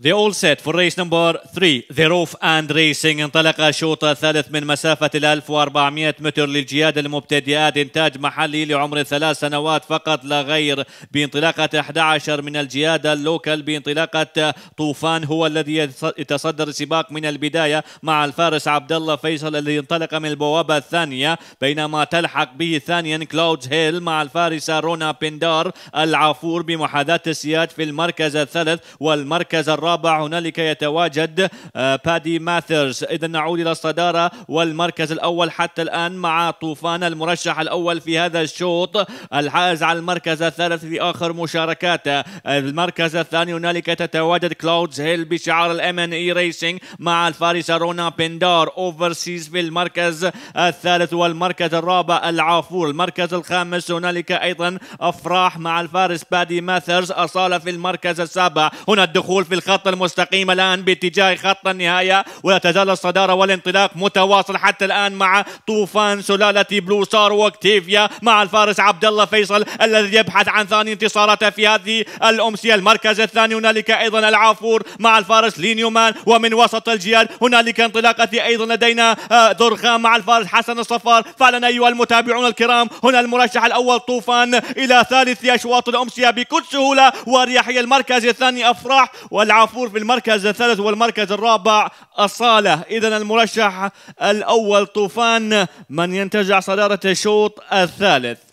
The all set for race number three, The Roof and Racing انطلق الشوط الثالث من مسافة ال 1400 متر للجياد المبتدئات إنتاج محلي لعمر ثلاث سنوات فقط لا غير بانطلاقة 11 من الجياد اللوكل بانطلاقة طوفان هو الذي يتصدر السباق من البداية مع الفارس عبد الله فيصل الذي انطلق من البوابة الثانية بينما تلحق به ثانيا كلاودز هيل مع الفارس رونا بندار العفور بمحاذاة السياج في المركز الثالث والمركز الرابع الرابع هنالك يتواجد آه، بادي ماثرز إذا نعود إلى الصدارة والمركز الأول حتى الآن مع طوفان المرشح الأول في هذا الشوط الحائز على المركز الثالث في آخر مشاركاته المركز الثاني هنالك تتواجد كلاودز هيل بشعار الام ان اي ريسنج مع الفارس رونا بندار اوفرسيز في المركز الثالث والمركز الرابع العافور المركز الخامس هنالك ايضا افراح مع الفارس بادي ماثرز اصالة في المركز السابع هنا الدخول في الخط الخط المستقيم الآن باتجاه خط النهاية ولا تزال الصدارة والانطلاق متواصل حتى الآن مع طوفان سلالة بلوسار وكتيفيا مع الفارس عبد الله فيصل الذي يبحث عن ثاني انتصاراته في هذه الأمسية المركز الثاني هنالك أيضا العافور مع الفارس لينيومان ومن وسط الجيال هنالك انطلاقة أيضا لدينا درخان آه، مع الفارس حسن الصفار فعلا أيها المتابعون الكرام هنا المرشح الأول طوفان إلى ثالث أشواط الأمسية بكل سهولة ورياحية المركز الثاني أفراح والعافور عفور في المركز الثالث والمركز الرابع الصالة إذا المرشح الأول طوفان من ينتزع صدارة الشوط الثالث